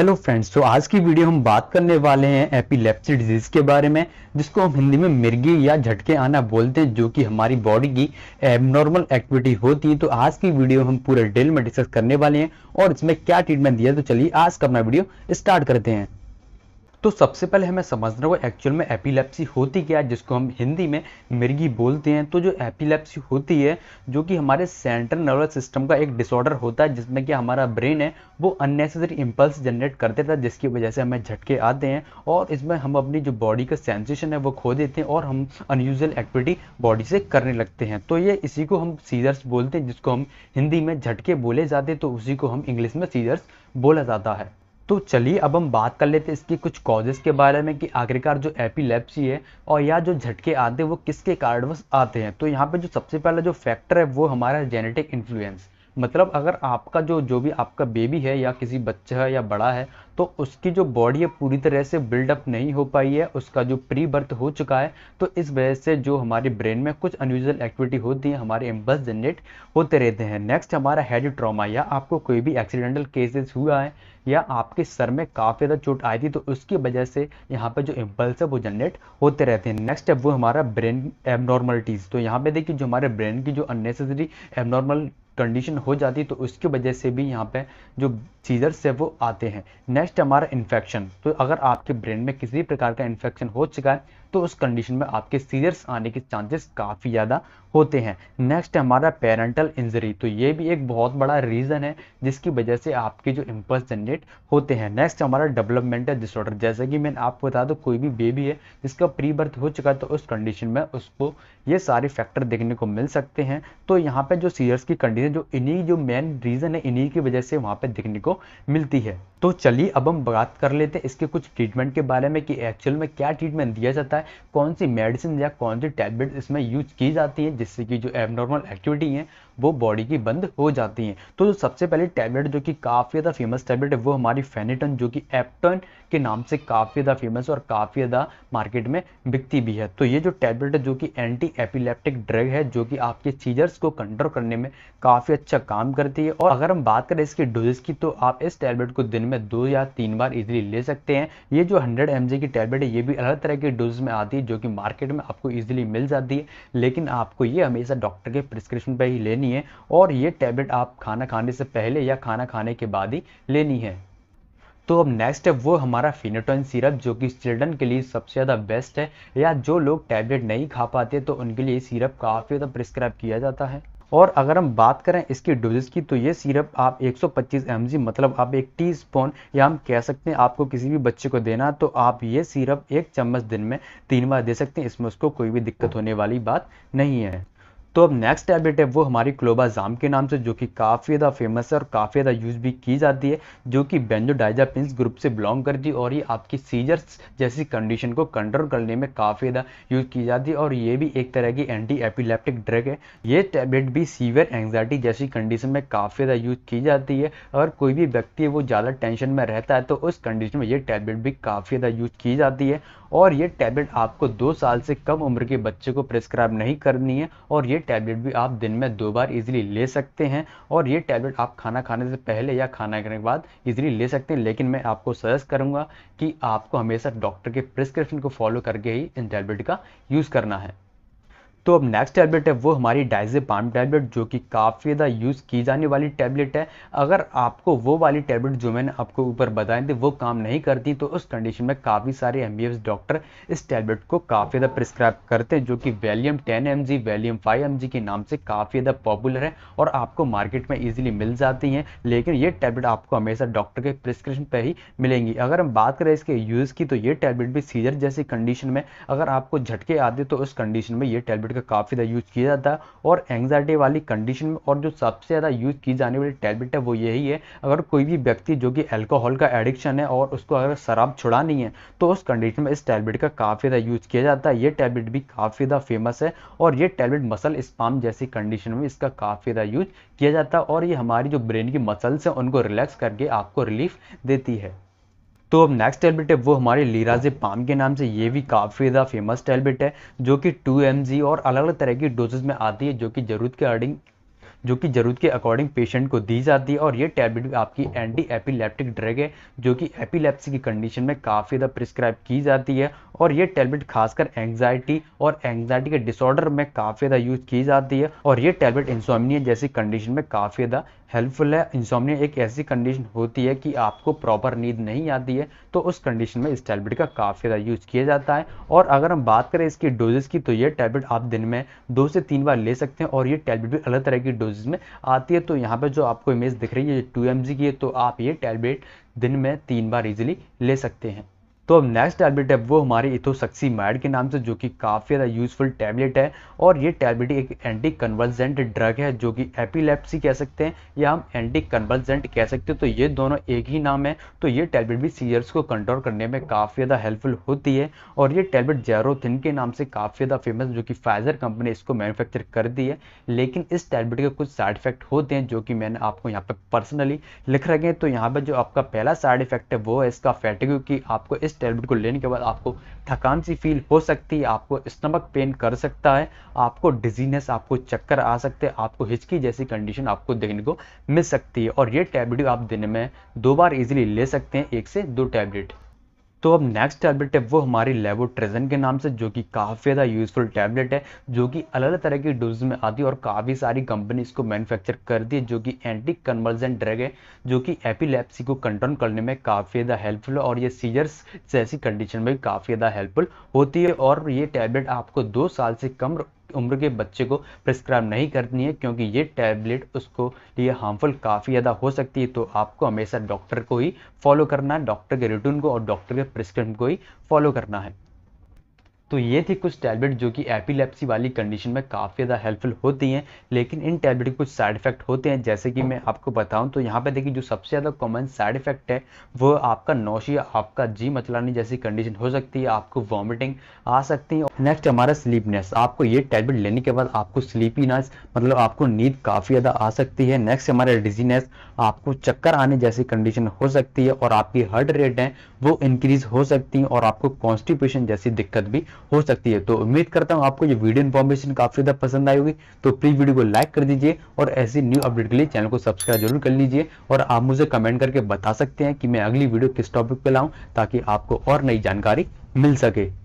hello friends तो आज की वीडियो हम बात करने वाले हैं एपिलेप्सी डिजीज के बारे में जिसको हम हिंदी में मिर्गी या झटके आना बोलते हैं जो कि हमारी बॉडी की एबनॉर्मल एक्टिविटी होती है तो आज की वीडियो हम पूरे डिटेल में डिस्कस करने वाले हैं और इसमें क्या ट्रीटमेंट दिया तो चलिए आज का अपना वीडियो स्टार्ट करते हैं तो सबसे पहले हमें समझना होगा एक्चुअल में एपिलेप्सी होती क्या है जिसको हम हिंदी में मिर्गी बोलते हैं तो जो एपिलेप्सी होती है जो कि हमारे सेंट्रल नर्वस सिस्टम का एक डिसऑर्डर होता है जिसमें कि हमारा ब्रेन है वो अननेसेसरी इम्पल्स जनरेट कर देता है जिसकी वजह से हमें झटके आते हैं और इसमें हम अपनी जो बॉडी का सेंसेशन है वो खो देते हैं और हम अनयूजल एक्टिविटी बॉडी से करने लगते हैं तो ये इसी को हम सीजर्स बोलते हैं जिसको हम हिंदी में झटके बोले जाते तो उसी को हम इंग्लिश में सीजर्स बोला जाता है तो चलिए अब हम बात कर लेते हैं इसके कुछ कॉजेस के बारे में कि आखिरकार जो एपिलेप्सी है और या जो झटके आते हैं वो किसके कारणवश आते हैं तो यहाँ पे जो सबसे पहला जो फैक्टर है वो हमारा जेनेटिक इन्फ्लुएंस मतलब अगर आपका जो जो भी आपका बेबी है या किसी बच्चा है या बड़ा है तो उसकी जो बॉडी है पूरी तरह से बिल्डअप नहीं हो पाई है उसका जो प्री बर्थ हो चुका है तो इस वजह से जो हमारे ब्रेन में कुछ अनयूजल एक्टिविटी होती है हमारे एम्बस जनरेट होते रहते हैं नेक्स्ट हमारा हेड ट्रामा या आपको कोई भी एक्सीडेंटल केसेस हुआ है या आपके सर में काफ़ी ज़्यादा चोट आई थी तो उसकी वजह से यहाँ पर जो इम्पल्स है वो जनरेट होते रहते हैं नेक्स्ट है वो हमारा ब्रेन एबनॉर्मलिटीज़ तो यहाँ पे देखिए जो हमारे ब्रेन की जो अननेसेसरी एबनॉर्मल कंडीशन हो जाती तो उसकी वजह से भी यहाँ पे जो सीजर्स है वो आते हैं नेक्स्ट हमारा इन्फेक्शन तो अगर आपके ब्रेन में किसी भी प्रकार का इन्फेक्शन हो चुका है तो उस कंडीशन में आपके सीजर्स आने के चांसेस काफ़ी ज़्यादा होते हैं नेक्स्ट हमारा पेरेंटल इंजरी तो ये भी एक बहुत बड़ा रीज़न है जिसकी वजह से आपके जो इम्पल्स जनरेट होते हैं नेक्स्ट हमारा डेवलपमेंटल डिसऑर्डर जैसे कि मैंने आपको बता दो तो कोई भी बेबी है जिसका प्री बर्थ हो चुका है तो उस कंडीशन में उसको ये सारे फैक्टर देखने को मिल सकते हैं तो यहाँ पर जो सीजर्स की कंडीशन चीज़ें जो इन्हीं जो मेन रीज़न है इन्हीं की वजह से वहां पे दिखने को मिलती है तो चलिए अब हम बात कर लेते हैं इसके कुछ ट्रीटमेंट के बारे में कि एक्चुअल में क्या ट्रीटमेंट दिया जाता है कौन सी मेडिसिन या कौन सी टैबलेट इसमें यूज की जाती है जिससे कि जो एबनॉर्मल एक्टिविटी है वो बॉडी की बंद हो जाती है तो जो सबसे पहले टैबलेट जो कि काफ़ी ज़्यादा फेमस टैबलेट है वो हमारी फेनेटन जो कि एप्टन के नाम से काफ़ी ज़्यादा फेमस और काफ़ी ज़्यादा मार्केट में बिकती भी है तो ये जो टैबलेट है जो कि एंटी एपिलेप्टिक ड्रग है जो कि आपके सीजर्स को कंट्रोल करने में काफ़ी काफ़ी अच्छा काम करती है और अगर हम बात करें इसकी डोजेस की तो आप इस टैबलेट को दिन में दो या तीन बार इजिली ले सकते हैं ये जो 100 एम की टैबलेट है ये भी अलग तरह की डोजेस में आती है जो कि मार्केट में आपको इजिली मिल जाती है लेकिन आपको ये हमेशा डॉक्टर के प्रिस्क्रिप्शन पर ही लेनी है और ये टैबलेट आप खाना खाने से पहले या खाना खाने के बाद ही लेनी है तो अब नेक्स्ट है वो हमारा फिनेटोइन सिरप जो कि चिल्ड्रन के लिए सबसे ज़्यादा बेस्ट है या जो लोग टैबलेट नहीं खा पाते तो उनके लिए सिरप काफ़ी ज़्यादा प्रिस्क्राइब किया जाता है और अगर हम बात करें इसकी डोजेस की तो ये सिरप आप 125 mg मतलब आप एक टी स्पून या हम कह सकते हैं आपको किसी भी बच्चे को देना तो आप ये सिरप एक चम्मच दिन में तीन बार दे सकते हैं इसमें उसको कोई भी दिक्कत होने वाली बात नहीं है तो अब नेक्स्ट टैबलेट है वो हमारी क्लोबाजाम के नाम से जो कि काफ़ी ज़्यादा फेमस है और काफ़ी ज़्यादा यूज़ भी की जाती है जो कि बेंजोडाइजापिन्स ग्रुप से बिलोंग करती है और ये आपकी सीजर्स जैसी कंडीशन को कंट्रोल करने में काफ़ी ज़्यादा यूज़ की जाती है और ये भी एक तरह की एंटी एपिलेप्टिक ड्रग है ये टैबलेट भी सीवियर एंगजाइटी जैसी कंडीशन में काफ़ी ज़्यादा यूज़ की जाती है और कोई भी व्यक्ति वो ज़्यादा टेंशन में रहता है तो उस कंडीशन में ये टैबलेट भी काफ़ी ज़्यादा यूज़ की जाती है और ये टैबलेट आपको दो साल से कम उम्र के बच्चे को प्रिस्क्राइब नहीं करनी है और ये टैबलेट भी आप दिन में दो बार इजीली ले सकते हैं और ये टैबलेट आप खाना खाने से पहले या खाना खाने के बाद इजीली ले सकते हैं लेकिन मैं आपको सजेस्ट करूँगा कि आपको हमेशा डॉक्टर के प्रिस्क्रिप्शन को फॉलो करके ही इन टैबलेट का यूज़ करना है तो अब नेक्स्ट टैबलेट है वो हमारी डाइजेपाम टैबलेट जो कि काफ़ी ज़्यादा यूज़ की जाने वाली टैबलेट है अगर आपको वो वाली टैबलेट जो मैंने आपको ऊपर बताए थी वो काम नहीं करती तो उस कंडीशन में काफ़ी सारे एम डॉक्टर इस टैबलेट को काफ़ी ज़्यादा प्रिस्क्राइब करते हैं जो कि Valium ten M G Valium five M G के नाम से काफ़ी ज़्यादा पॉपुलर है और आपको मार्केट में ईजिली मिल जाती हैं लेकिन ये टैबलेट आपको हमेशा डॉक्टर के प्रिस्क्रिप्शन पर ही मिलेंगी अगर हम बात करें इसके यूज़ की तो ये टैबलेट भी सीजर जैसी कंडीशन में अगर आपको झटके आते तो उस कंडीशन में ये टैबलेट टैबलेट का काफ़ी ज़्यादा यूज़ किया जाता है और एंगजाइटी वाली कंडीशन में और जो सबसे ज़्यादा यूज़ की जाने वाली टैबलेट है वो यही है अगर कोई भी व्यक्ति जो कि एल्कोहल का एडिक्शन है और उसको अगर शराब छुड़ा नहीं है तो उस कंडीशन में इस टैबलेट का काफ़ी ज़्यादा यूज़ किया जाता है ये टैबलेट भी काफ़ी ज़्यादा फेमस है और ये टैबलेट मसल स्पाम जैसी कंडीशन में इसका काफ़ी ज़्यादा यूज़ किया जाता है और ये हमारी जो ब्रेन की मसल्स हैं उनको रिलैक्स करके आपको रिलीफ देती है तो अब नेक्स्ट टैबलेट है वो हमारे लीराजे पाम के नाम से ये भी काफ़ी ज़्यादा फेमस टैबलेट है जो कि टू एम और अलग अलग तरह की डोजेज में आती है जो कि ज़रूरत के अकॉर्डिंग जो कि ज़रूरत के अकॉर्डिंग पेशेंट को दी जाती है और ये टैबलेट आपकी एंटी एपिलेप्टिक ड्रग है जो कि एपिलेप्सी की कंडीशन में काफ़ी ज़्यादा प्रिस्क्राइब की जाती है और ये टैबलेट खासकर एंगजाइटी और एंगजाइटी के डिसऑर्डर में काफ़ी ज़्यादा यूज की जाती है और ये टैबलेट इंसोमिनिया जैसी कंडीशन में काफ़ी ज़्यादा हेल्पफुल है इंसोमिया एक ऐसी कंडीशन होती है कि आपको प्रॉपर नींद नहीं आती है तो उस कंडीशन में इस टैबलेट का काफ़ी ज़्यादा यूज किया जाता है और अगर हम बात करें इसकी डोजेस की तो ये टैबलेट आप दिन में दो से तीन बार ले सकते हैं और ये टैबलेट भी अलग तरह की डोजेज में आती है तो यहाँ पर जो आपको इमेज दिख रही है टू एम की है तो आप ये टैबलेट दिन में तीन बार इजिली ले सकते हैं तो अब नेक्स्ट टैबलेट है वो हमारी मैड के नाम से जो कि काफ़ी ज़्यादा यूजफुल टैबलेट है और ये टैबलेट एक एंटी कन्वर्जेंट ड्रग है जो कि एपिलेप्सी कह सकते हैं या हम एंटी कन्वर्जेंट कह सकते हैं तो ये दोनों एक ही नाम है तो ये टैबलेट भी सीजर्स को कंट्रोल करने में काफ़ी ज़्यादा हेल्पफुल होती है और ये टैबलेट जेरोथिन के नाम से काफ़ी ज़्यादा फेमस जो कि फाइजर कंपनी इसको कर दी है लेकिन इस टैबलेट के कुछ साइड इफेक्ट होते हैं जो कि मैंने आपको यहाँ पर पर्सनली लिख रखे हैं तो यहाँ पर जो आपका पहला साइड इफेक्ट है वो है इसका फैटिक्यू कि आपको इस टैबलेट को लेने के बाद आपको थकान सी फील हो सकती है आपको स्टमक पेन कर सकता है आपको डिजीनेस आपको चक्कर आ सकते हैं आपको हिचकी जैसी कंडीशन आपको देखने को मिल सकती है और ये टैबलेट आप दिन में दो बार इजीली ले सकते हैं एक से दो टैबलेट तो अब नेक्स्ट टैबलेट है वो हमारी लेबोट्रेजन के नाम से जो कि काफ़ी ज़्यादा यूज़फुल टैबलेट है जो कि अलग अलग तरह की डोज में आती है और काफ़ी सारी कंपनी इसको मैन्युफैक्चर करती है जो कि एंटी कन्वर्जेंट ड्रग है जो कि एपिलेप्सी को कंट्रोल करने में काफ़ी ज़्यादा हेल्पफुल है और ये सीजर्स जैसी कंडीशन में काफ़ी ज़्यादा हेल्पफुल होती है और ये टैबलेट आपको दो साल से कम उम्र के बच्चे को प्रिस्क्राइब नहीं करनी है क्योंकि ये टैबलेट उसको लिए हार्मफुल काफ़ी ज़्यादा हो सकती है तो आपको हमेशा डॉक्टर को ही फॉलो करना है डॉक्टर के रिटर्न को और डॉक्टर के प्रिस्क्रिप्शन को ही फॉलो करना है तो ये थी कुछ टैबलेट जो कि एपिलेप्सी वाली कंडीशन में काफ़ी ज़्यादा हेल्पफुल होती हैं लेकिन इन टैबलेट के कुछ साइड इफेक्ट होते हैं जैसे कि मैं आपको बताऊं तो यहाँ पे देखिए जो सबसे ज़्यादा कॉमन साइड इफेक्ट है वो आपका नौशिया आपका जी मचलानी जैसी कंडीशन हो सकती है आपको वॉमिटिंग आ सकती है नेक्स्ट हमारा स्लीपनेस आपको ये टैबलेट लेने के बाद आपको स्लीपीनेस मतलब आपको नींद काफ़ी ज़्यादा आ सकती है नेक्स्ट हमारा डिजीनेस आपको चक्कर आने जैसी कंडीशन हो सकती है और आपकी हार्ट रेट है वो इंक्रीज हो सकती है और आपको कॉन्स्टिपेशन जैसी दिक्कत भी हो सकती है तो उम्मीद करता हूँ आपको ये वीडियो इन्फॉर्मेशन काफी ज्यादा पसंद आई होगी तो प्लीज वीडियो को लाइक कर दीजिए और ऐसी न्यू अपडेट के लिए चैनल को सब्सक्राइब जरूर कर लीजिए और आप मुझे कमेंट करके बता सकते हैं कि मैं अगली वीडियो किस टॉपिक पर लाऊं ताकि आपको और नई जानकारी मिल सके